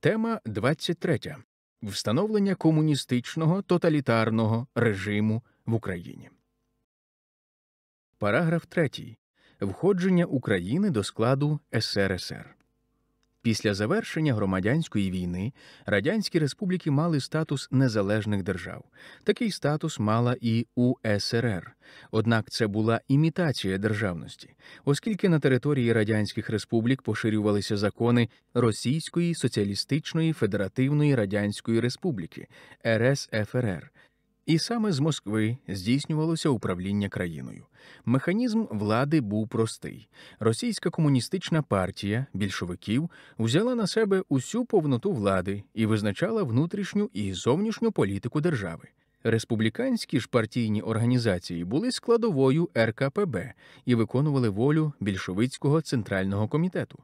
Тема 23. Встановлення комуністичного тоталітарного режиму в Україні. Параграф 3. Входження України до складу СРСР. Після завершення громадянської війни радянські республіки мали статус незалежних держав. Такий статус мала і УСРР. Однак це була імітація державності, оскільки на території радянських республік поширювалися закони Російської Соціалістичної Федеративної Радянської Республіки РСФРР, і саме з Москви здійснювалося управління країною. Механізм влади був простий. Російська комуністична партія більшовиків взяла на себе усю повноту влади і визначала внутрішню і зовнішню політику держави. Республіканські ж партійні організації були складовою РКПБ і виконували волю більшовицького центрального комітету.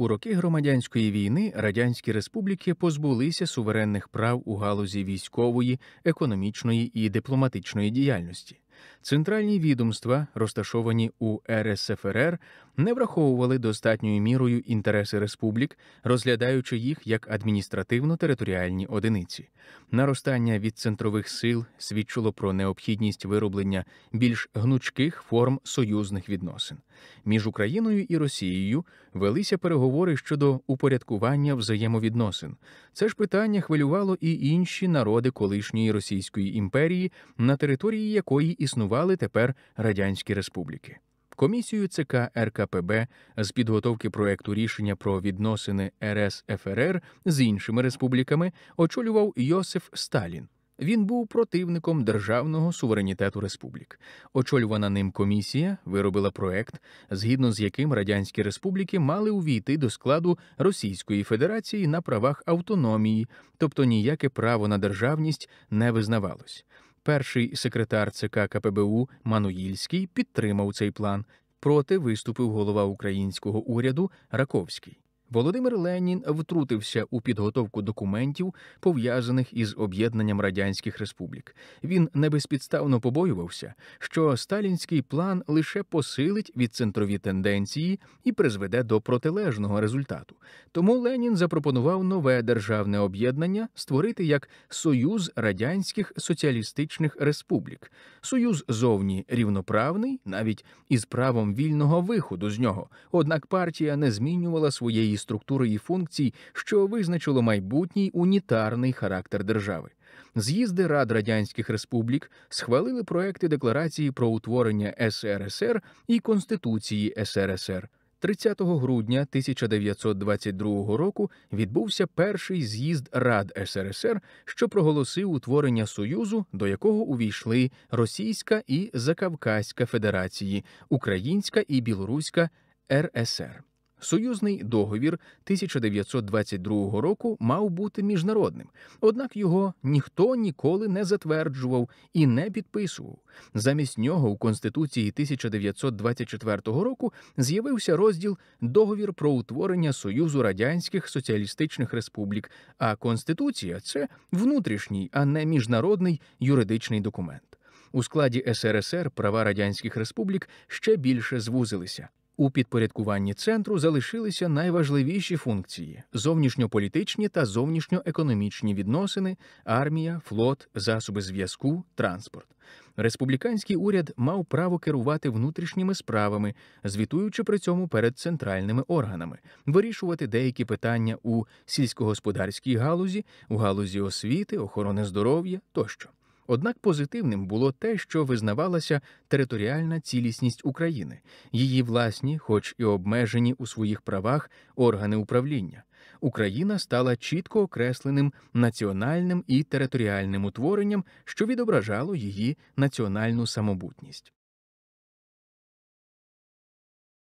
У роки громадянської війни радянські республіки позбулися суверенних прав у галузі військової, економічної і дипломатичної діяльності. Центральні відомства, розташовані у РСФРР, не враховували достатньою мірою інтереси республік, розглядаючи їх як адміністративно-територіальні одиниці. Наростання від центрових сил свідчило про необхідність вироблення більш гнучких форм союзних відносин. Між Україною і Росією велися переговори щодо упорядкування взаємовідносин. Це ж питання хвилювало і інші народи колишньої Російської імперії, на території якої і існували тепер радянські республіки. Комісію ЦК РКПБ з підготовки проекту рішення про відносини РСФРР з іншими республіками очолював Йосиф Сталін. Він був противником державного суверенітету республік. Очолювана ним комісія виробила проект, згідно з яким радянські республіки мали увійти до складу Російської Федерації на правах автономії, тобто ніяке право на державність не визнавалось. Перший секретар ЦК КПБУ Мануїльський підтримав цей план. Проти виступив голова українського уряду Раковський. Володимир Ленін втрутився у підготовку документів, пов'язаних із об'єднанням радянських республік. Він небезпідставно побоювався, що сталінський план лише посилить відцентрові тенденції і призведе до протилежного результату. Тому Ленін запропонував нове державне об'єднання створити як Союз Радянських Соціалістичних Республік, союз зовні рівноправний, навіть із правом вільного виходу з нього. Однак партія не змінювала своєї структури і функцій, що визначило майбутній унітарний характер держави. З'їзди Рад Радянських Республік схвалили проекти декларації про утворення СРСР і Конституції СРСР. 30 грудня 1922 року відбувся перший з'їзд Рад СРСР, що проголосив утворення союзу, до якого увійшли Російська і Закавказька Федерації, Українська і Білоруська РСР. Союзний договір 1922 року мав бути міжнародним, однак його ніхто ніколи не затверджував і не підписував. Замість нього у Конституції 1924 року з'явився розділ договір про утворення Союзу Радянських Соціалістичних Республік. А Конституція це внутрішній, а не міжнародний юридичний документ. У складі СРСР права радянських республік ще більше звузилися. У підпорядкуванні центру залишилися найважливіші функції: зовнішньополітичні та зовнішньоекономічні відносини, армія, флот, засоби зв'язку, транспорт. Республіканський уряд мав право керувати внутрішніми справами, звітуючи при цьому перед центральними органами, вирішувати деякі питання у сільськогосподарській галузі, у галузі освіти, охорони здоров'я тощо. Однак позитивним було те, що визнавалася територіальна цілісність України, її власні, хоч і обмежені у своїх правах, органи управління. Україна стала чітко окресленим національним і територіальним утворенням, що відображало її національну самобутність.